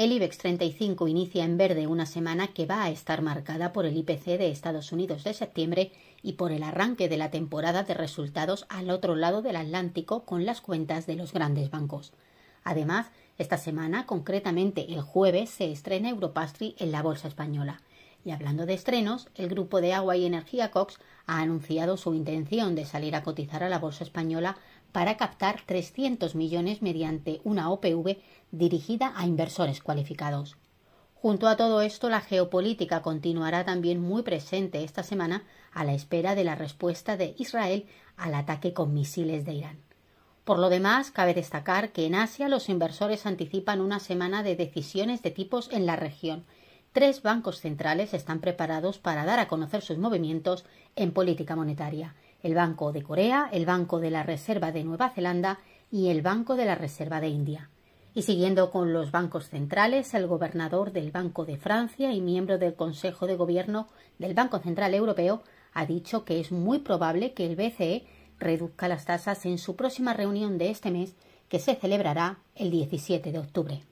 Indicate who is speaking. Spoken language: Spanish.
Speaker 1: El IBEX 35 inicia en verde una semana que va a estar marcada por el IPC de Estados Unidos de septiembre y por el arranque de la temporada de resultados al otro lado del Atlántico con las cuentas de los grandes bancos. Además, esta semana, concretamente el jueves, se estrena Europastri en la bolsa española. Y hablando de estrenos, el grupo de agua y energía Cox ha anunciado su intención de salir a cotizar a la bolsa española para captar 300 millones mediante una OPV dirigida a inversores cualificados. Junto a todo esto, la geopolítica continuará también muy presente esta semana a la espera de la respuesta de Israel al ataque con misiles de Irán. Por lo demás, cabe destacar que en Asia los inversores anticipan una semana de decisiones de tipos en la región tres bancos centrales están preparados para dar a conocer sus movimientos en política monetaria el Banco de Corea, el Banco de la Reserva de Nueva Zelanda y el Banco de la Reserva de India. Y siguiendo con los bancos centrales, el gobernador del Banco de Francia y miembro del Consejo de Gobierno del Banco Central Europeo ha dicho que es muy probable que el BCE reduzca las tasas en su próxima reunión de este mes, que se celebrará el 17 de octubre.